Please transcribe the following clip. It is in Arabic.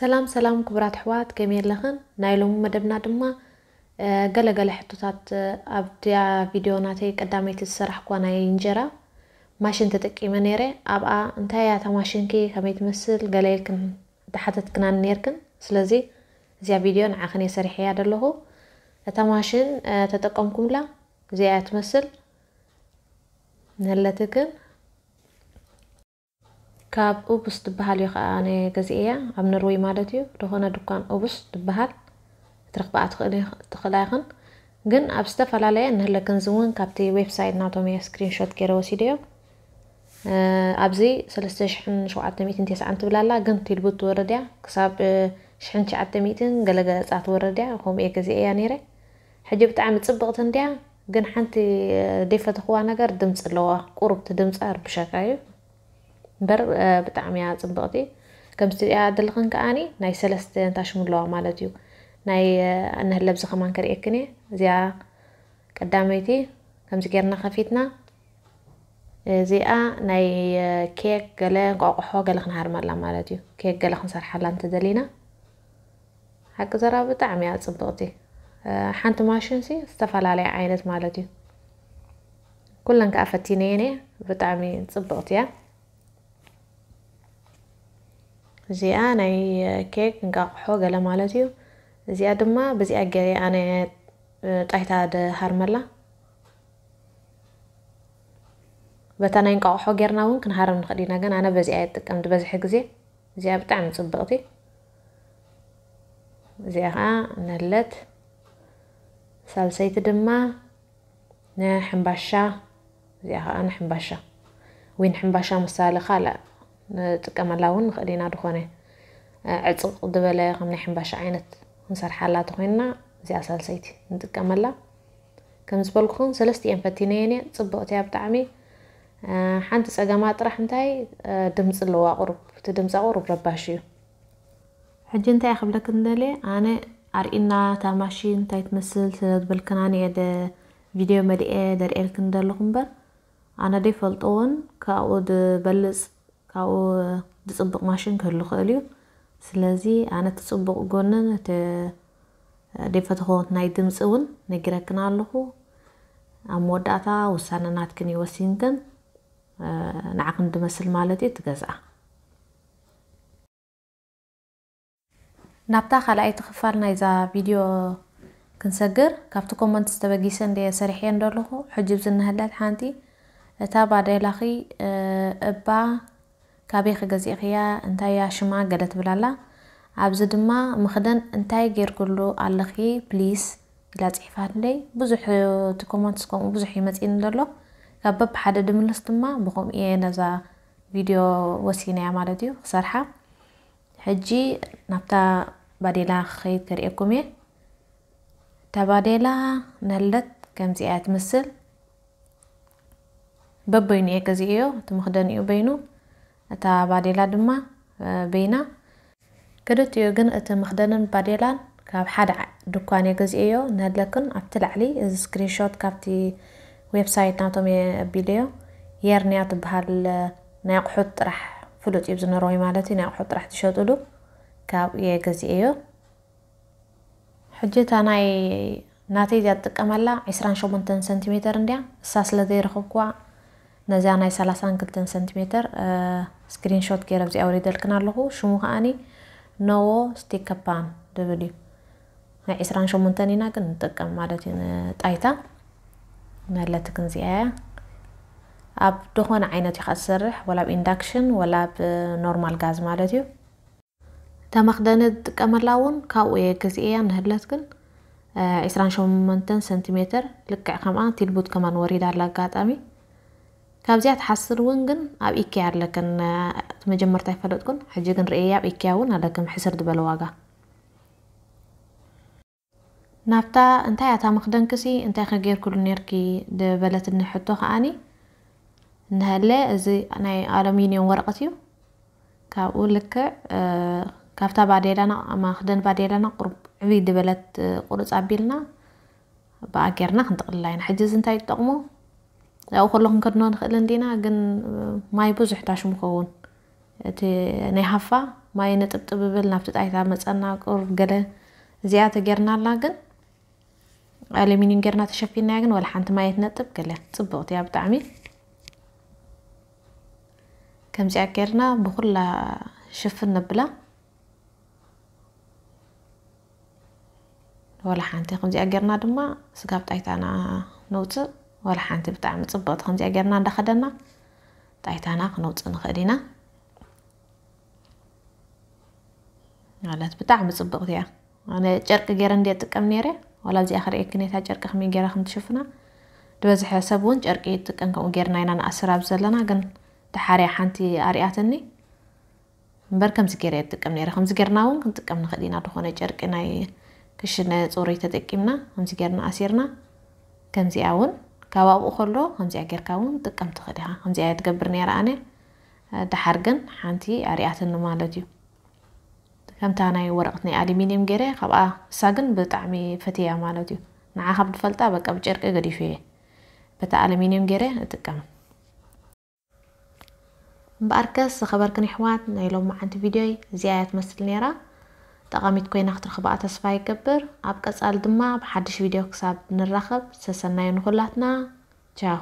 ሰላም ሰላም ክቡራት ኣሕዋት ከመይ ኣለኽን ናይ ሎሚ መደብና ድማ ገለገለ ሕቶታት ኣብድያ ቪድዮ ናተይ ቀዳመይቲ ዝሰራሕ ኳ ናይ እንጀራ ማሽን ተጠቂመ ነይረ ኣብኣ እንታይ ማሽን ከ ከመይ ትመስል ገለ ኢልክን ተሓተትክናን ነርክን ስለዚ እዚኣ ቪድዮ ንዓኸን የ ሰሪሐ እያ ደለኹ እታ ማሽን ተጠቀምኩምላ እዚኣ ትመስል ንህለትክን ካብ ኦብስ ትበሃል እዩ ከዓ ኣነ ገዚአ ኣብ ኖርዌይ ማለት እዩ ዝኾነ ድኳን ኦብስ ትበሃል እትረክብኣ ትኽእላ ይኹን ግን ኣብ ዝተፈላለየ ንህለ ገንዝብ እውን ካብቲ ዌብሳይት ናቶም እየ ስክሪንሾት ገይረ ወሲደ እዮም ኣብዚ 3790 ትብላ ኣላ ግን ትልቡት ትወረድያ ክሳብ 1900 ገለገለ ፃ ትወረድያ ከምኡ እየ ገዚአ እያ ነይረ ሕጂ ብጣዕሚ ፅብቕቲ እንድያ ግን ሓንቲ ደይፈተኽዋ ነገር ድምፂ ኣለዋ ቁርብቲ ድምፃ ርብሸካ እዩ እምበር ብጣዕሚ እያ ፅብቕቲ ከምዚ እትሪእያ ዘለኽን ከዓኒ ናይ ሰለስተ እንታሽሙ ኣለዋ ማለት እዩ ናይ እነህለብ ዝኸማን ከርእክን እየ እዚኣ ቀዳመይቲ ከምዚ ጌርና ከፊትና እዚኣ ናይ ኬክ ገለ እንቋቑሖ ገለ ክንሃርመላ ማለት እዩ ኬክ ገለ ክንሰርሓላ እንተደሊና ሓቂ ዘራ ብጣዕሚ እያ ፅብቕቲ ሓንቲ ማሽን ሲ ዝተፈላለየ ዓይነት ማለት እዩ ኩለን ከዓ ፈቲነየን እየ ብጣዕሚ ፅብቕቲ እያ እዚ ናይ ኬክ ንቃቑሖ ገለ ማለት እዩ እዚኣ ድማ ብዚኣ ገይረ ኣነ ጣይታ ድሃርመላ በታ ናይ እንቃቑሖ ጌርና እውን ክንሃርም ንኽእል ኢና ግን ኣነ በዚኣ የጥቀም ዝበዝሒ ግዜ እዚኣ ብጣዕሚ ፅብቕቲ እዚኣ ከዓ ነለት ሳልሰይቲ ድማ ንሕምባሻ እዚኣ ከዓ ንሕምባሻ ወይ ንሕምባሻ ምሳሊ ካልእ ንጥቀመላ እውን ንኽእል ኢና ድኾነ ዕፅቕ ዝበለ ከም ናይ ሕምባሻ ዓይነት ክንሰርሓላ ተኮይንና እዚኣ ሳልሰይቲ ንጥቀመላ ከም ዝበልኩኹም ሰለስቲእየን ፈቲነየን እየን ፅብቕቲ እያ ብጣዕሚ ሓንቲ ፀገማ ጥራሕ እንታይ ድምፂ ኣለዋ ቁሩብ እቲ ድምፃ ቁሩብ ረባሽ እዩ ሕጂ እንታይ ክብለክ ንደልየ ኣነ ኣርኢና እታ ማሽን እንታይ ትመስል ስለዝበልክና ንኤ ቪድዮ መሊአ ደርእልክን ዘለኹ እምበር ኣነ ደይፈልጦ እውን ካብኡ ድበልፅ ካብኡ ዝፅቡቅ ማሽን ክህሉ ክእል እዩ ስለዚ ኣነ እቲ ፅቡቅ ጎንን እቲ ደይፈትኮ ናይ ድምፂ እውን ነጊረክን ኣለኹ ኣብ መወዳእታ ውሳነ ናትክን ይወሲንክን ንዓክን ድመስል ማለት እዩ ትገዝኣ ናብታ ካልኣይቲ ክፋል ናይዛ ቪድዮ ክንሰግር ካብቲ ኮመንት ዝተበጊሰ እንደ ሰሪሐ እንደለኹ ሕጅብ ዝነህለት ሓንቲ እታ ባደላኺ እባ كابي خجزي خيا انتايا شما قدت بلالا عبزد ما مخدن انتايا غير كلو علخي بليس لا تحفاد لي بزح تكومنتس كوم بزح يمتين دلو كابب حدا دملست ما بخوم ايه نزا فيديو وسينا يا مالديو صراحة حجي نبتا باديلا خيط كريبكم يه تباديلا نلت كم زيات مثل ببينيه كزيو تمخدن يو بينو أتا باديلا دما بينا كدت يوغن أتا مخدنن باديلا كاب حدا دوكان يغز إيو نهدلكن أبتل علي إز سكرين شوت كابتي ويب سايت ناتو مي بيليو يرني أتبهال ناقحوت راح فلوت يبزن روي مالتي ناقحوت راح تشوتولو كاب يغز إيو حجيت أنا ناتي جاتك أملا عسران شو منتن سنتيمتر نديا ساس لدي رخوكوا نزيع ناي سلاسان كلتن سنتيمتر سكرين شوت كي رفزي أوريد لكنا لغو شمو هاني نو ستيكا بان دبلي هاي إسران شو منتاني ناقن نتقم مالتين تايتا نالا تكنزيها أب دوخوان عينة تخاص سرح ولا بإندكشن ولا بنورمال غاز مالتيو تا مخدانة تكامر لاون كاو إيه كزيئة نهلت كن إسران شو منتن سنتيمتر لكا خمان تلبوت كمان وريد على قاتامي كابزيات تحصل ونقن أب إيكيار لكن تمجمر تاي فلوتكن حجيقن رئيي أب إيكيار ون لكن حسر دبل واقع نافتا انتايا تا مخدن كسي انتايا خير كل نيركي دبلت اني حطو خاني نهلا ازي انا الومنيوم ورقتيو كاقول لك أه كافتا بعديلنا اما خدن بعديلنا قرب عبيد دبلت قرص عبيلنا باقيرنا خنتقل لاين حجز انتايا تقمو او كلهم كنا نخل عندنا عن ما يبوز يحتاج مكون تي نهفا ما ينتب تببل نفط أيضا مثلنا كور جل زيادة جرنا لاجن على مين جرنا تشفين ناجن ولا حنت ما ينتب كله تبوط يا بتعمي كم زيادة جرنا بخلا شف النبلة ولا حنت كم زيادة جرنا دما سكبت أيضا أنا نوتب ወላ ሓንቲ ብጣዕሚ ፅብቕቲ ከምዚኣ ጌርና እንዳኸደና ጣይታና ክነውፅእ ንኽእል ኢና ማለት ብጣዕሚ ፅብቕቲ እያ ኣነ ጨርቂ ገይረ እንደ ጥቀም ነይረ ዋላ እዚኣ ክርእ ነታ ጨርቂ ከመይ ገይራ ከምትሽፍና ድበዝሐ ሰብ እውን ጨርቂ ይጥቀም ከምኡ ጌርና ኢና ንኣስራብ ዘለና ግን ተሓርያ ሓንቲ ኣርያትኒ እምበር ከምዚ ገይረ የ ትጥቀም ነረ ከምዚ ጌርና እውን ክንጥቀም ንኽእል ኢና ድኾነ ጨርቂ ናይ ክሽነ ፅሩይ ተጠቂምና ከምዚ ጌርና ኣሲርና ከምዚኣ እውን كواب أخلو همزي عقير كاون تقام تخليها همزي عيات قبرني رأنا دحرقن حانتي عرياتن المالوتيو تقام تاناي ورقتني أليمينيوم قيري خبقى ساقن بطعمي فتية مالوتيو نعاها بالفلطة بقى بجرق قدي فيه بتا أليمينيوم قيري تقام مباركس خبركن إحوات نايلوم مع أنت زيادة مثل ጠቐሚትኮይና ክትረኽብኣ ተስፋ ይገብር ኣብ ቀፃሊ ድማ ብሓድሽ ቪድዮ ክሳብ ንራኸብ ዝተሰናዩ ንኩላትና ቻው